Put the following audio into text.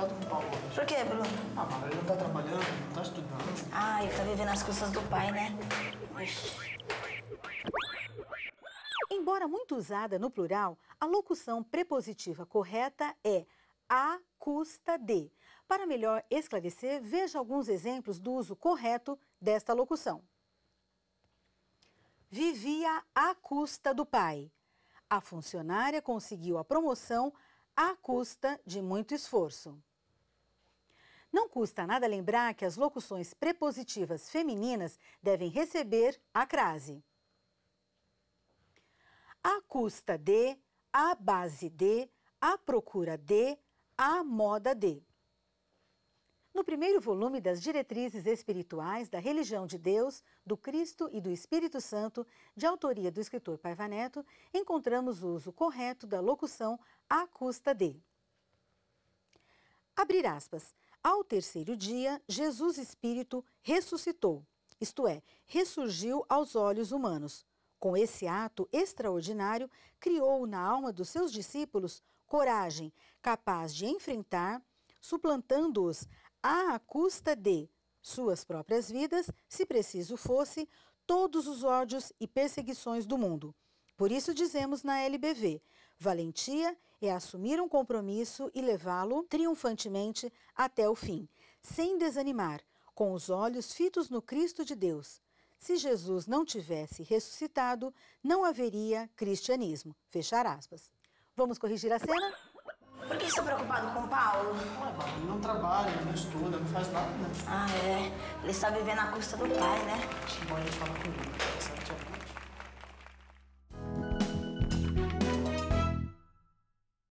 preocupado com o Paulo. Por quê, Bruno? Ah, mano, ele não tá trabalhando, não tá estudando. Ah, ele tá vivendo as custas do pai, né? Embora muito usada no plural, a locução prepositiva correta é a custa de. Para melhor esclarecer, veja alguns exemplos do uso correto desta locução. Vivia à custa do pai. A funcionária conseguiu a promoção à custa de muito esforço. Não custa nada lembrar que as locuções prepositivas femininas devem receber a crase. A custa de, a base de, a procura de, a moda de. No primeiro volume das Diretrizes Espirituais da Religião de Deus, do Cristo e do Espírito Santo, de autoria do escritor Paiva Neto, encontramos o uso correto da locução à custa de. Abrir aspas. Ao terceiro dia, Jesus Espírito ressuscitou, isto é, ressurgiu aos olhos humanos. Com esse ato extraordinário, criou na alma dos seus discípulos coragem capaz de enfrentar, suplantando-os à custa de suas próprias vidas, se preciso fosse, todos os ódios e perseguições do mundo. Por isso dizemos na LBV: valentia é assumir um compromisso e levá-lo triunfantemente até o fim, sem desanimar, com os olhos fitos no Cristo de Deus. Se Jesus não tivesse ressuscitado, não haveria cristianismo. Fechar aspas. Vamos corrigir a cena? Por que estou preocupado com o Paulo? É ele não trabalha, não estuda, não faz nada, né? Ah, é. Ele está vivendo à custa do pai, né? Bom, ele fala comigo. Tá